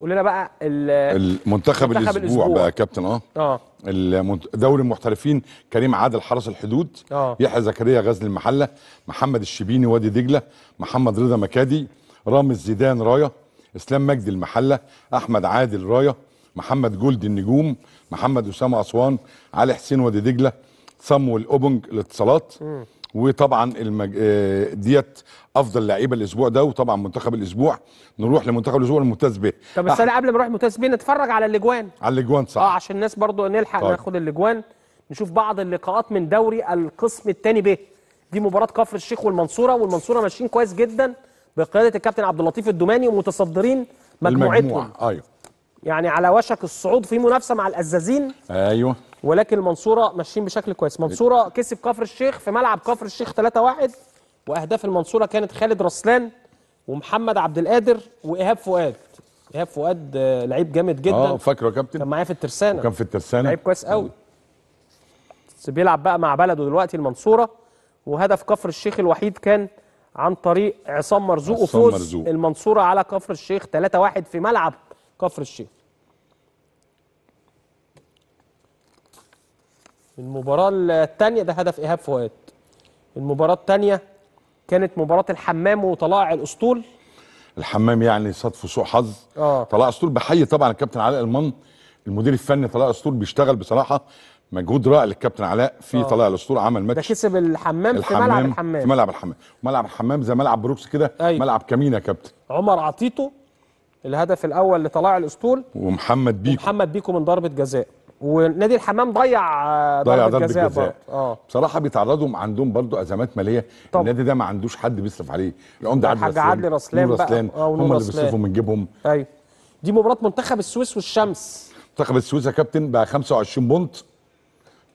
قول لنا بقى المنتخب, الاسبوع, الاسبوع بقى كابتن اه اه دوري المحترفين كريم عادل حرس الحدود اه يحيى زكريا غزل المحله محمد الشبيني وادي دجله محمد رضا مكادي رامز زيدان رايه اسلام مجدي المحله احمد عادل رايه محمد جولد النجوم محمد اسامه اسوان علي حسين وادي دجله صمويل اوبنج الاتصالات م. وطبعا المج... آه، ديت افضل لعيبه الاسبوع ده وطبعا منتخب الاسبوع نروح لمنتخب الاسبوع الممتاز به طب بس انا قبل ما نروح الممتاز به نتفرج على الاجوان على الاجوان صح اه عشان الناس برضو نلحق طيب. ناخد الاجوان نشوف بعض اللقاءات من دوري القسم الثاني ب دي مباراه كفر الشيخ والمنصوره والمنصوره ماشيين كويس جدا بقياده الكابتن عبد اللطيف الدوماني ومتصدرين مجموعتهم ايوه يعني على وشك الصعود في منافسه مع الازازين ايوه ولكن المنصوره ماشيين بشكل كويس المنصوره كسب كفر الشيخ في ملعب كفر الشيخ 3-1 واهداف المنصوره كانت خالد رسلان ومحمد عبد القادر وايهاب فؤاد ايهاب فؤاد آه، لعيب جامد جدا اه فاكره يا كابتن كان معايا في الترسانه كان في الترسانه لعيب كويس قوي بيلعب بقى مع بلده دلوقتي المنصوره وهدف كفر الشيخ الوحيد كان عن طريق عصام مرزوق وفوز المنصوره على كفر الشيخ 3-1 في ملعب كفر الشيخ المباراة الثانية ده هدف إيهاب فؤاد المباراة الثانية كانت مباراة الحمام وطلائع الأسطول الحمام يعني صدفه سوء حظ آه. طلائع الأسطول بحيي طبعا الكابتن علاء المن المدير الفني طلائع الأسطول بيشتغل بصراحة مجهود رائع للكابتن علاء في آه. طلائع الأسطول عمل ماتش ده كسب الحمام, الحمام في ملعب الحمام في ملعب الحمام ملعب الحمام زي ملعب بروكس كده أيوه. ملعب كمين يا كابتن عمر عطيته الهدف الأول لطلائع الأسطول ومحمد بيكو ومحمد بيكو من ضربة جزاء ونادي الحمام ضيع آه، ضيع ضربه جزاء اه بصراحه بيتعرضوا عندهم برضه ازمات ماليه طب. النادي ده ما عندوش حد بيصرف عليه العمده عادل عادل رسلان رسلان هم اللي بيصرفوا من جيبهم ايوه دي مباراه منتخب السويس والشمس منتخب السويس يا كابتن بقى 25 بونت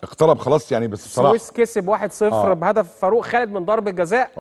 اقترب خلاص يعني بس بصراحه السويس كسب 1-0 آه. بهدف فاروق خالد من ضربه جزاء